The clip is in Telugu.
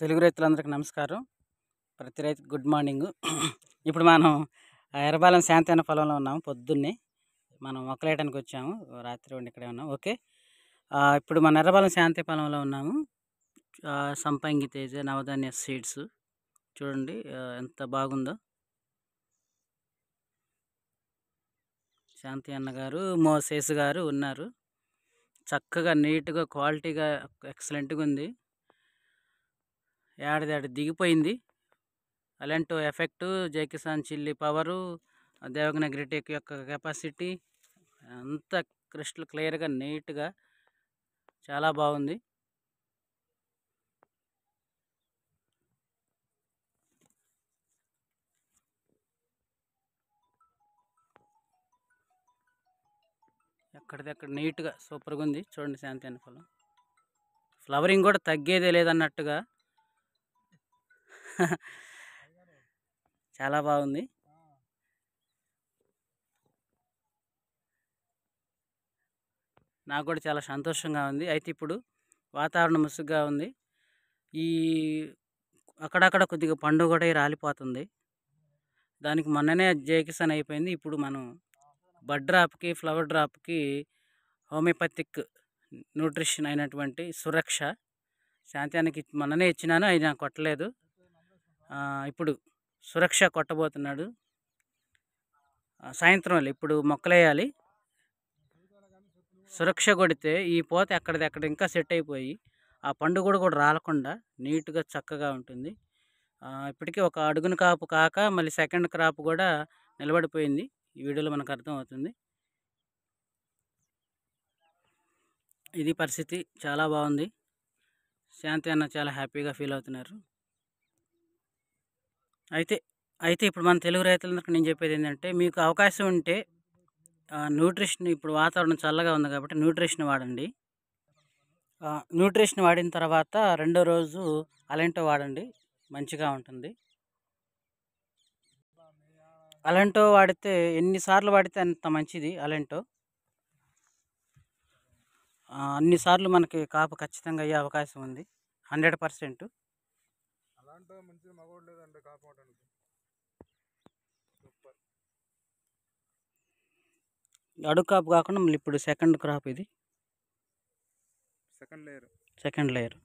తెలుగు రైతులందరికీ నమస్కారం ప్రతి రైతు గుడ్ మార్నింగ్ ఇప్పుడు మనం ఎర్రబాలెం శాంతైన పొలంలో ఉన్నాము పొద్దున్నే మనం మొక్కలేయడానికి వచ్చాము రాత్రి ఉండి ఇక్కడే ఉన్నాము ఓకే ఇప్పుడు మన ఎర్రబాలెం శాంతి పొలంలో ఉన్నాము సంపంగి తేజ నవధాన్య సీడ్స్ చూడండి ఎంత బాగుందో శాంతి అన్న గారు మోసేస్ గారు ఉన్నారు చక్కగా నీట్గా క్వాలిటీగా ఎక్సలెంట్గా ఉంది ఏడాది దిగిపోయింది అలాంటి ఎఫెక్ట్ జైకిసాన్ చిల్లీ పవరు దేవగన గ్రిటెక్ యొక్క కెపాసిటీ అంత క్రిస్టల్ క్లియర్గా నీట్గా చాలా బాగుంది ఎక్కడిదక్కడ నీట్గా సూపర్గా ఉంది చూడండి శాంతి అనుకూలం ఫ్లవరింగ్ కూడా తగ్గేదే లేదన్నట్టుగా చాలా బాగుంది నాకు కూడా చాలా సంతోషంగా ఉంది అయితే ఇప్పుడు వాతావరణం ముసుగుగా ఉంది ఈ అక్కడక్కడ కొద్దిగా పండుగ కూడా రాలిపోతుంది దానికి మొన్ననే జేకిసన్ అయిపోయింది ఇప్పుడు మనం బడ్ డ్రాప్కి ఫ్లవర్ డ్రాప్కి హోమియోపతిక్ న్యూట్రిషన్ అయినటువంటి సురక్ష శాంతి మొన్ననే ఇచ్చినాను అది నాకు కొట్టలేదు ఇప్పుడు సురక్ష కొట్టబోతున్నాడు సాయంత్రం ఇప్పుడు మొక్కలేయాలి సురక్ష కొడితే ఈ పోత ఎక్కడ ఇంకా సెట్ అయిపోయి ఆ పండు కూడా కూడా రాలకుండా నీట్గా చక్కగా ఉంటుంది ఇప్పటికీ ఒక అడుగున కాపు కాక మళ్ళీ సెకండ్ క్రాప్ కూడా నిలబడిపోయింది ఈ వీడియోలో మనకు అర్థమవుతుంది ఇది పరిస్థితి చాలా బాగుంది శాంతి అన్న చాలా హ్యాపీగా ఫీల్ అవుతున్నారు అయితే అయితే ఇప్పుడు మన తెలుగు రైతులందరికీ నేను చెప్పేది ఏంటంటే మీకు అవకాశం ఉంటే న్యూట్రిషన్ ఇప్పుడు వాతావరణం చల్లగా ఉంది కాబట్టి న్యూట్రిషన్ వాడండి న్యూట్రిషన్ వాడిన తర్వాత రెండో రోజు అలెంటో వాడండి మంచిగా ఉంటుంది అలెంటో వాడితే ఎన్నిసార్లు వాడితే అంత మంచిది అలెంటో అన్నిసార్లు మనకి కాపు ఖచ్చితంగా అయ్యే అవకాశం ఉంది హండ్రెడ్ పర్సెంట్ అంతగా మంచిది మగోడు లేదండి కాపాడడానికి సూపర్ అడుగు క్రాప్ కాకుండా మళ్ళీ ఇప్పుడు సెకండ్ క్రాప్ ఇది సెకండ్ లేయర్ సెకండ్ లేయర్